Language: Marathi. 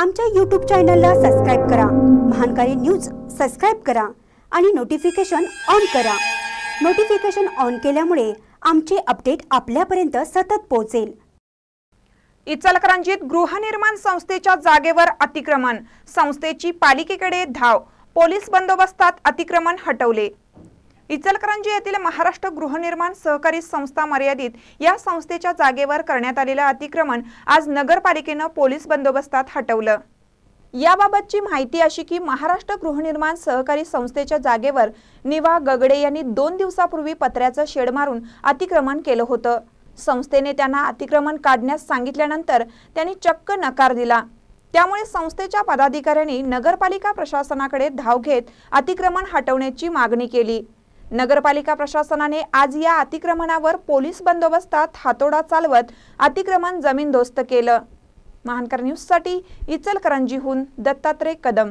आमच्या यूट्यूब चॅनलला सबस्क्राईब करा महानकारी न्यूज सबस्क्राईब करा आणि नोटिफिकेशन ऑन करा नोटिफिकेशन ऑन केल्यामुळे आमचे अपडेट आपल्यापर्यंत सतत पोहोचेल इचलकरंजीत गृहनिर्माण संस्थेच्या जागेवर अतिक्रमण संस्थेची पालिकेकडे धाव पोलीस बंदोबस्तात अतिक्रमण हटवले इचलकरंजी येथील महाराष्ट्र गृहनिर्माण सहकारी संस्था मर्यादित या संस्थेच्या जागेवर करण्यात आलेलं अतिक्रमण आज नगरपालिकेनं पोलीस बंदोबस्तात हटवलं याबाबतची माहिती अशी की महाराष्ट्र गृहनिर्माण सहकारी संस्थेच्या जागेवर निवा गगडे यांनी दोन दिवसापूर्वी पत्र्याचं शेड मारून अतिक्रमण केलं होतं संस्थेने त्यांना अतिक्रमण काढण्यास सांगितल्यानंतर त्यांनी चक्क नकार दिला त्यामुळे संस्थेच्या पदाधिकाऱ्यांनी नगरपालिका प्रशासनाकडे धाव घेत अतिक्रमण हटवण्याची मागणी केली नगरपालिका प्रशासनाने आज या अतिक्रमणावर पोलीस बंदोबस्तात हातोडा चालवत अतिक्रमण जमीनदोस्त केलं महानकर न्यूज साठी इचलकरंजीहून दत्तात्रय कदम